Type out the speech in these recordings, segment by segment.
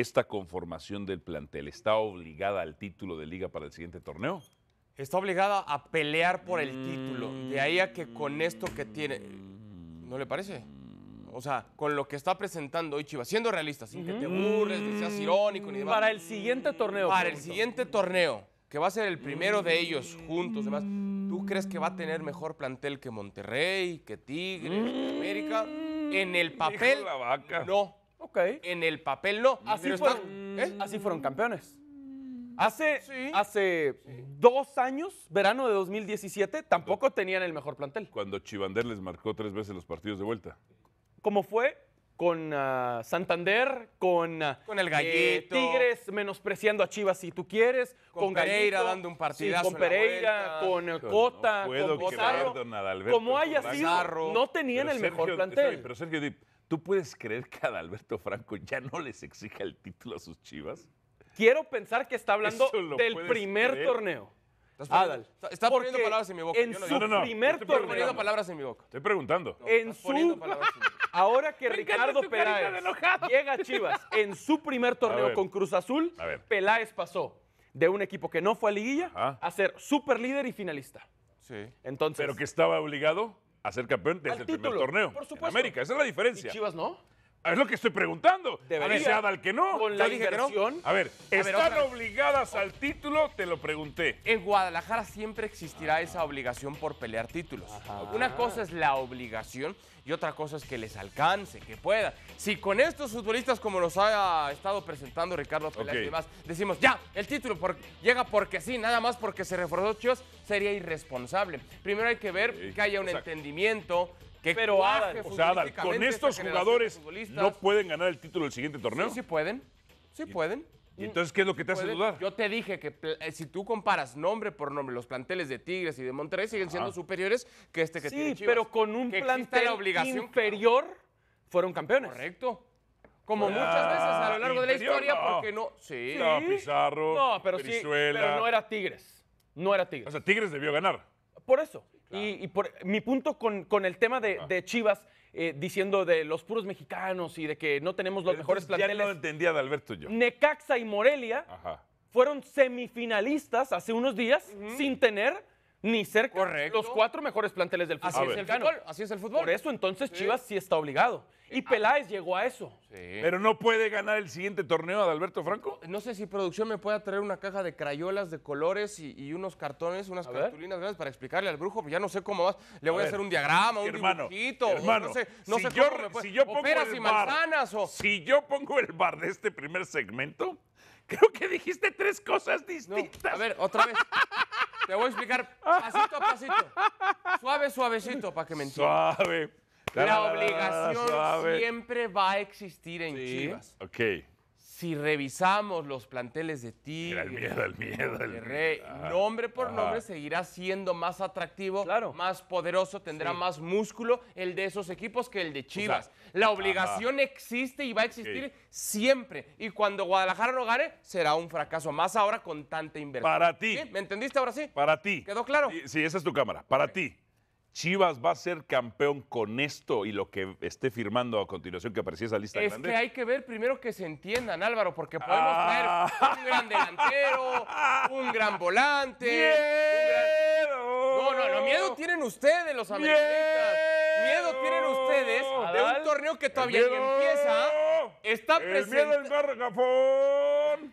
esta conformación del plantel? ¿Está obligada al título de liga para el siguiente torneo? Está obligada a pelear por el título. De ahí a que con esto que tiene... ¿No le parece? O sea, con lo que está presentando hoy Chivas, siendo realista, sin que te burles, ni seas irónico ni demás. Para el siguiente torneo. Para el siguiente torneo, que va a ser el primero de ellos juntos, demás. ¿Tú crees que va a tener mejor plantel que Monterrey, que Tigre, que América? En el papel, no. En el papel no. Así, ¿eh? mm. fueron, campeones. Mm. Hace, hace dos años, verano de 2017, tampoco tenían el mejor plantel. Cuando Chivander les marcó tres veces los partidos de vuelta. ¿Cómo fue con ah, Santander, con, ah, con el Gallito. Eh, Tigres menospreciando a Chivas si tú quieres, con, Pereira dando un partidazo. con Pereira, con, Cota, no con Como haya sido, no tenían el mejor eh, plantel. pero Sergio ¿Tú puedes creer que Adalberto Franco ya no les exija el título a sus chivas? Quiero pensar que está hablando del primer torneo. Adal. Está poniendo palabras en mi boca. En su primer torneo. poniendo palabras en mi boca. Estoy preguntando. Ahora que Ricardo Peláez llega a Chivas en su primer torneo con Cruz Azul, Peláez pasó de un equipo que no fue a liguilla a ser super líder y finalista. Sí. Entonces. Pero que estaba obligado a ser campeón desde el primer torneo. En América, esa es la diferencia. ¿Y Chivas no? Es lo que estoy preguntando. al que no. Con la inversión. A ver, ¿están obligadas al título? Te lo pregunté. En Guadalajara siempre existirá esa obligación por pelear títulos. Una cosa es la obligación y otra cosa es que les alcance, que pueda. Si con estos futbolistas, como los ha estado presentando Ricardo Peláez y demás, decimos, ya, el título llega porque sí, nada más porque se reforzó Chios, sería irresponsable. Primero hay que ver que haya un entendimiento, pero o sea, con estos jugadores no pueden ganar el título del siguiente torneo. Sí, pueden. Sí pueden. ¿Y entonces qué es lo que te hace dudar? Yo te dije que eh, si tú comparas nombre por nombre, los planteles de Tigres y de Monterrey siguen siendo superiores que este que sí, tiene Sí, pero con un plantel superior inferior fueron campeones. Correcto. Como muchas veces a lo largo de la historia, porque no. Sí. Pizarro. No, pero sí. Pero no era Tigres. No era Tigres. O sea, Tigres debió ganar. Por eso. y, por mi punto con, el tema de, Chivas, eh, diciendo de los puros mexicanos y de que no tenemos los eh, mejores planteles. Ya no entendía de Alberto yo. Necaxa y Morelia fueron semifinalistas hace unos días sin tener ni cerca Correcto. los cuatro mejores planteles del fútbol. Así es, el fútbol. Así Por eso entonces Chivas sí está obligado. Y ah. Peláez llegó a eso. Pero no puede ganar el siguiente torneo a Alberto Franco. No, sé si producción me pueda traer una caja de crayolas de colores y, unos cartones, unas cartulinas grandes para explicarle al brujo, ya no sé cómo vas. Le voy a, hacer un diagrama, un dibujito. Hermano, no sé, no si sé yo, si yo pongo y manzanas, o... Si yo pongo el bar de este primer segmento, creo que dijiste tres cosas distintas. a ver, otra vez. Te voy a explicar pasito a pasito. Suave, suavecito, para que me entiendas. Suave. La, obligación siempre va a existir en sí. Chivas. Ok si revisamos los planteles de Tigre, el miedo, el miedo, el Rey, ah, nombre por ah. nombre seguirá siendo más atractivo, claro. más poderoso, tendrá más músculo el de esos equipos que el de Chivas. la obligación existe y va a existir siempre. Y cuando Guadalajara no gane, será un fracaso, más ahora con tanta inversión. Para ti. ¿Me entendiste ahora sí? Para ti. ¿Quedó claro? Sí, esa es tu cámara. Para ti. Chivas va a ser campeón con esto y lo que esté firmando a continuación, que aparecía esa lista es que hay que ver primero que se entiendan, Álvaro, porque podemos ah. un gran delantero, un gran volante. Miedo. No, no, no, miedo tienen ustedes, los americanistas. Miedo, tienen ustedes de un torneo que todavía empieza. Está presente. El miedo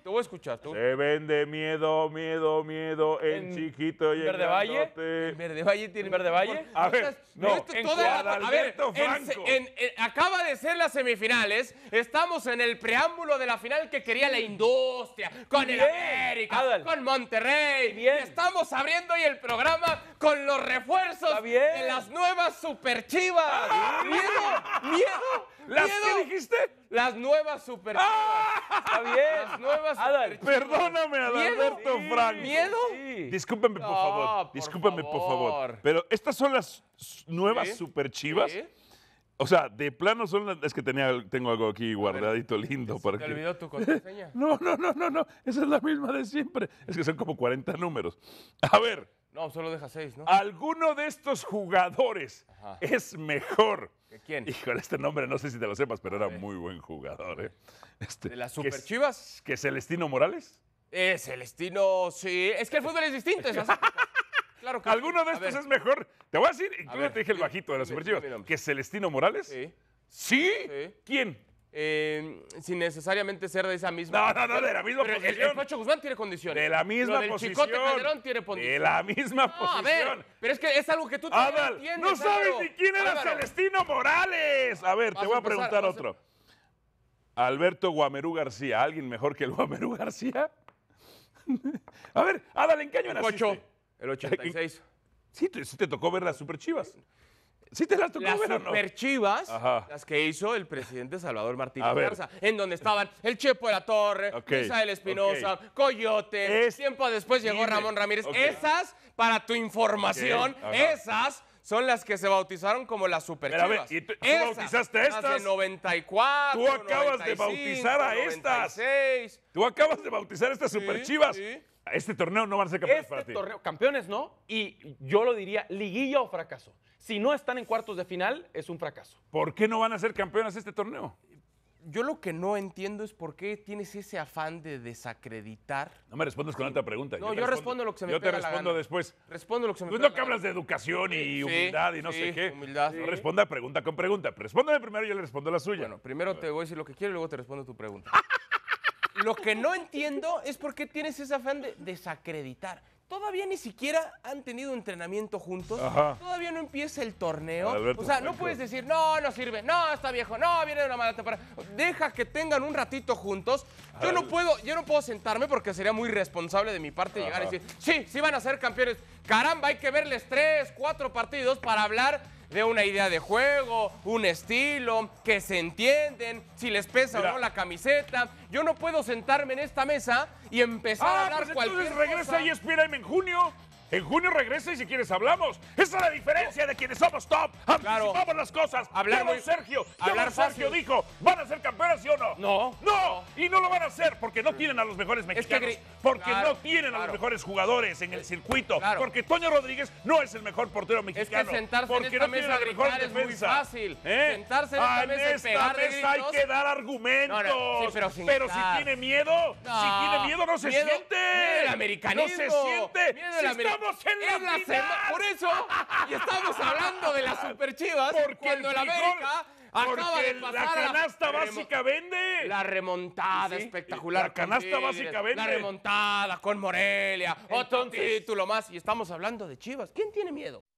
te tú. Se vende miedo, miedo, miedo en, chiquito y en Verde Valle. Verde Valle tiene Verde Valle? A ver, no, toda a ver, en, eh, acaba de ser las semifinales. Estamos en el preámbulo de la final que quería la industria, con el América, con Monterrey. Estamos abriendo hoy el programa con los refuerzos de las nuevas superchivas. chivas ah. Miedo, miedo. ¿Las dijiste? Las nuevas superchivas. Ah. Está bien. Las nuevas Perdóname, Adalberto Franco. ¿Miedo? por favor. discúlpame por favor. Pero estas son las nuevas super chivas. O sea, de plano son Es que tenía, tengo algo aquí guardadito lindo. ¿Te, olvidó tu contraseña? No, no, no, no, no. Esa es la misma de siempre. Es que son como 40 números. A ver. No, solo deja seis, ¿no? ¿Alguno de estos jugadores es mejor? que quién? Híjole, este nombre no sé si te lo sepas, pero era muy buen jugador, ¿eh? Este, ¿De las Superchivas? que, Celestino Morales? Eh, Celestino, sí. Es que el fútbol es distinto, Claro que ¿Alguno de estos es mejor? Te voy a decir, incluso te dije el bajito de las Superchivas. ¿que Celestino Morales? ¿Sí? sí. quién eh, sin necesariamente ser de esa misma. No, no, no, de la misma posición. El, el Guzmán tiene condiciones. De la misma posición. del posición. Chicote Calderón tiene condiciones. De la misma posición. A ver, pero es que es algo que tú también entiendes. No sabes ni quién era Celestino Morales. A ver, te voy a, preguntar otro. Alberto Guamerú García. ¿Alguien mejor que el Guamerú García? a ver, Adal, ¿en qué año naciste? El 86. Sí, te, te tocó ver las Super Chivas. ¿Sí te las tocó las o no? superchivas, las que hizo el presidente Salvador Martínez Garza, en donde estaban el Chepo de la Torre, Isabel Espinosa, Coyote, tiempo después llegó Ramón Ramírez. Esas, para tu información, esas son las que se bautizaron como las superchivas. tú- bautizaste a estas? de 94, Tú acabas de bautizar a estas. 96. Tú acabas de bautizar estas superchivas. sí. Este torneo no van a ser campeones para este ti. torneo, campeones no, y yo lo diría liguilla o fracaso. Si no están en cuartos de final, es un fracaso. ¿Por qué no van a ser campeones este torneo? Yo lo que no entiendo es por qué tienes ese afán de desacreditar. No me respondes con otra pregunta. No, yo, respondo, lo que se me Yo te respondo después. Respondo lo que se me Tú pues no que hablas de educación y humildad y no sé qué. Humildad. No responda pregunta con pregunta. Respóndeme primero y yo le respondo la suya. Bueno, primero te voy a decir lo que quiero y luego te respondo tu pregunta. lo que no entiendo es por qué tienes ese afán de desacreditar. Todavía ni siquiera han tenido entrenamiento juntos. Todavía no empieza el torneo. o sea, no puedes decir, no, no sirve, no, está viejo, no, viene de una mala temporada. Deja que tengan un ratito juntos. Yo no puedo, yo no puedo sentarme porque sería muy responsable de mi parte llegar y decir, sí, sí van a ser campeones. Caramba, hay que verles tres, cuatro partidos para hablar de una idea de juego, un estilo, que se entienden, si les pesa o no la camiseta. Yo no puedo sentarme en esta mesa y empezar ah, a dar pues entonces regresa y en junio. En junio regresa y si quieres hablamos. Esa es la diferencia de quienes somos top. Anticipamos las cosas. Hablamos Sergio. Hablar Sergio dijo, ¿van a ser campeones sí o no? no? No. Y no lo van a hacer porque no tienen a los mejores mexicanos. porque no tienen a los mejores jugadores en el eh, circuito. Porque Toño Rodríguez no es el mejor portero mexicano. Es que sentarse porque en esta no mesa a es muy fácil. ¿Eh? Sentarse en esta ah, mesa esta hay que dar argumentos. pero, si tiene miedo, si tiene miedo no se siente. Miedo el americanismo. No se siente. Por eso, y estamos hablando de las Super Chivas, porque cuando el, la canasta básica vende. La remontada espectacular. La canasta básica vende. La remontada con Morelia, otro título más y estamos hablando de Chivas. ¿Quién tiene miedo?